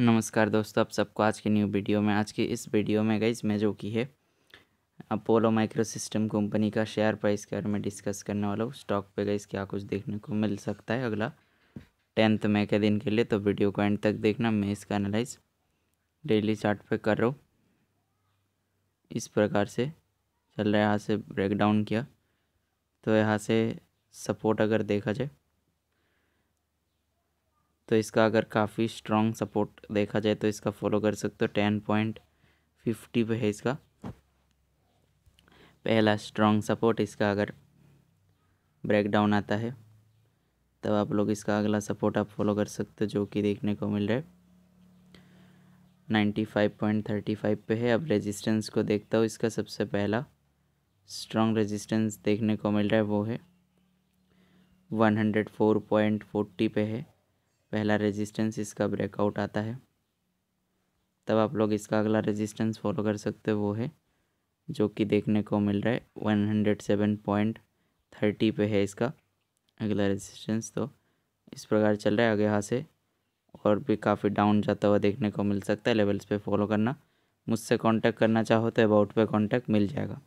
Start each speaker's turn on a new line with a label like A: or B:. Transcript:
A: नमस्कार दोस्तों आप सबको आज की न्यू वीडियो में आज की इस वीडियो में गई मैं जो की है अपोलो माइक्रो सिस्टम कंपनी का शेयर प्राइस के बारे में डिस्कस करने वाला हूँ स्टॉक पे गई क्या कुछ देखने को मिल सकता है अगला टेंथ मई के दिन के लिए तो वीडियो को एंड तक देखना मैं इसका एनालाइज डेली चार्ट पे कर रहा हूँ इस प्रकार से चल रहा है यहाँ से ब्रेक डाउन किया तो यहाँ से सपोर्ट अगर देखा जाए तो इसका अगर काफ़ी स्ट्रॉन्ग सपोर्ट देखा जाए तो इसका फॉलो कर सकते हो टेन पॉइंट फिफ्टी पे है इसका पहला स्ट्रॉन्ग सपोर्ट इसका अगर ब्रेकडाउन आता है तब आप लोग इसका अगला सपोर्ट आप फॉलो कर सकते हो जो कि देखने को मिल रहा है ninety five point thirty five पे है अब रेजिस्टेंस को देखता हूँ इसका सबसे पहला स्ट्रॉन्ग रेजिस्टेंस देखने को मिल रहा है वो है one hundred four point forty पे है पहला रेजिस्टेंस इसका ब्रेकआउट आता है तब आप लोग इसका अगला रेजिस्टेंस फॉलो कर सकते हो वो है जो कि देखने को मिल रहा है one hundred seven point thirty पे है इसका अगला रेजिस्टेंस तो इस प्रकार चल रहा है आगे यहाँ से और भी काफ़ी डाउन जाता हुआ देखने को मिल सकता है लेवल्स पे फॉलो करना मुझसे कांटेक्ट करना चाहो तो अबाउट पे कांटेक्ट मिल जाएगा